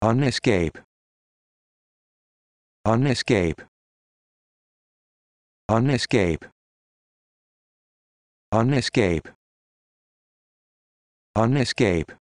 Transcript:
Unescape. Unescape. Unescape. Unescape. Unescape.